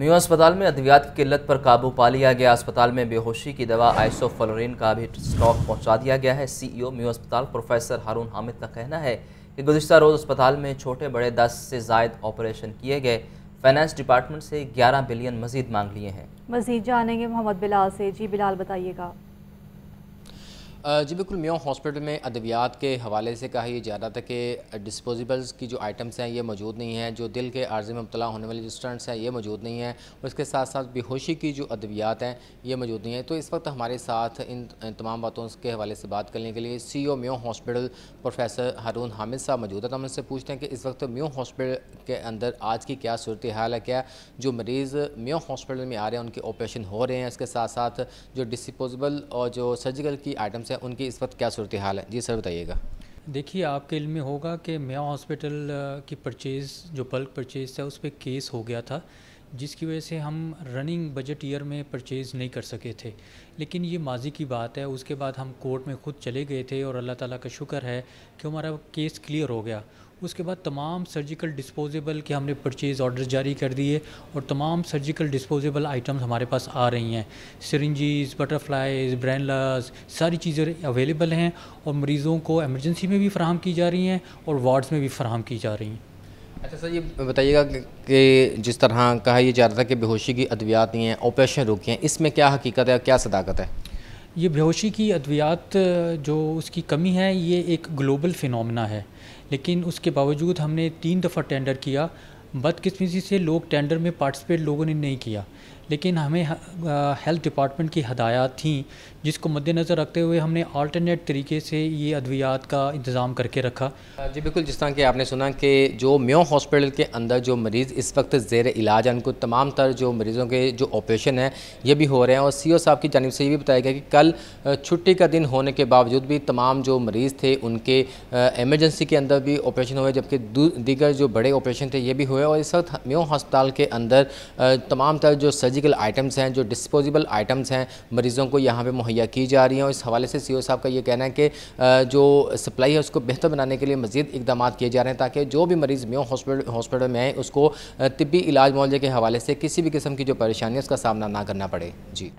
new अस्पताल में अद्वियात की किल्लत पर काबू पा लिया गया अस्पताल में बेहोशी की दवा आइसोफलोरिन का भी स्टॉक पहुंचा दिया गया है सीईओ म्यू अस्पताल प्रोफेसर हारून हामिद का कहना है कि गुजशत रोज़ अस्पताल में छोटे बड़े दस से जायद ऑपरेशन किए गए फाइनेंस डिपार्टमेंट से ग्यारह बिलियन मजीद मांग लिए हैं मजीद जानेंगे मोहम्मद बिलाल से जी बिलाल बताइएगा जी बिल्कुल मियो हॉस्पिटल में अद्वियात के हवाले से कहा यह जा रहा था कि डिस्पोजिबल्स की जो आइटम्स हैं ये मौजूद नहीं हैं जो दिल के आर्जी में मुबला होने वाले जो स्टंट्स हैं ये मौजूद नहीं हैं उसके साथ साथ बेहोशी की जो अद्वियात हैं ये मौजूद नहीं है तो इस वक्त हमारे साथ इन तमाम बातों के हवाले से बात करने के लिए C O Mayo hospital professor Haroon Hamid साहब मौजूद है तो हम उनसे पूछते हैं कि इस वक्त मियो हॉस्पिटल के अंदर आज की क्या सूरत हाल है क्या जो मरीज़ मेो हॉस्पिटल में आ रहे हैं उनके ऑपरेशन हो रहे हैं इसके साथ साथ जो डिस्पोज़िबल और जो सर्जिकल की आइटम्स पेशेंट्स अच्छा, हैं उनकी इस वक्त क्या सूरत हाल है जी सर बताइएगा देखिए आपके इल्म में होगा कि मैं हॉस्पिटल की परचेज़ जो बल्क परचेज़ था उस पर केस हो गया था जिसकी वजह से हम रनिंग बजट ईयर में परचेज़ नहीं कर सके थे लेकिन ये माजी की बात है उसके बाद हम कोर्ट में ख़ुद चले गए थे और अल्लाह ताला का शुक्र है कि हमारा केस क्लियर हो गया उसके बाद तमाम सर्जिकल डिस्पोजेबल के हमने परचेज़ ऑर्डर जारी कर दिए और तमाम सर्जिकल डिस्पोजेबल आइटम्स हमारे पास आ रही हैं सिरिंजीज़ बटरफ्लाइज ब्रैंडलास सारी चीज़ें अवेलेबल हैं और मरीज़ों को एमरजेंसी में भी फ्राहम की जा रही हैं और वार्ड्स में भी फ्राहम की जा रही हैं अच्छा सर ये बताइएगा कि जिस तरह कहा यह जा रहा था कि बेहोशी की अद्वियात नहीं है ऑपरेशन रुकी हैं इसमें क्या हकीकत है क्या सदाकत है ये बेहोशी की अद्वियात जो उसकी कमी है ये एक ग्लोबल फिनमिना है लेकिन उसके बावजूद हमने तीन दफ़ा टेंडर किया बदकिस्मती से लोग टेंडर में पार्टिसिपेट लोगों ने नहीं किया लेकिन हमें हेल्थ डिपार्टमेंट की हदायत थी जिसको मद्देनज़र रखते हुए हमने अल्टरनेट तरीके से ये अद्वियात का इंतज़ाम करके रखा जी बिल्कुल जिस तरह कि आपने सुना कि जो म्यो हॉस्पिटल के अंदर जो मरीज़ इस वक्त ज़ेर इलाज हैं उनको तमाम तर जो मरीज़ों के जो ऑपरेशन हैं ये भी हो रहे हैं और सी ओ साहब की जानब से ये भी बताया गया कि कल छुट्टी का दिन होने के बावजूद भी तमाम जो मरीज़ थे उनके एमरजेंसी के अंदर भी ऑपरेशन हुए जबकि दीगर जो बड़े ऑपरेशन थे ये भी हुए हुए और इस वक्त म्यू हॉस्पिटल के अंदर तमाम तरह जो सर्जिकल आइटम्स हैं जो डिस्पोजेबल आइटम्स हैं मरीज़ों को यहाँ पे मुहैया की जा रही हैं और इस हवाले से सी e साहब का ये कहना है कि जो सप्लाई है उसको बेहतर बनाने के लिए मजीद इकदाम किए जा रहे हैं ताकि जो भी मरीज़ म्यू हॉस्पिटल हॉस्पिटल में आए उसको तबी इलाज मुआवजे के हवाले से किसी भी किस्म की जो परेशानी है उसका सामना ना करना पड़े जी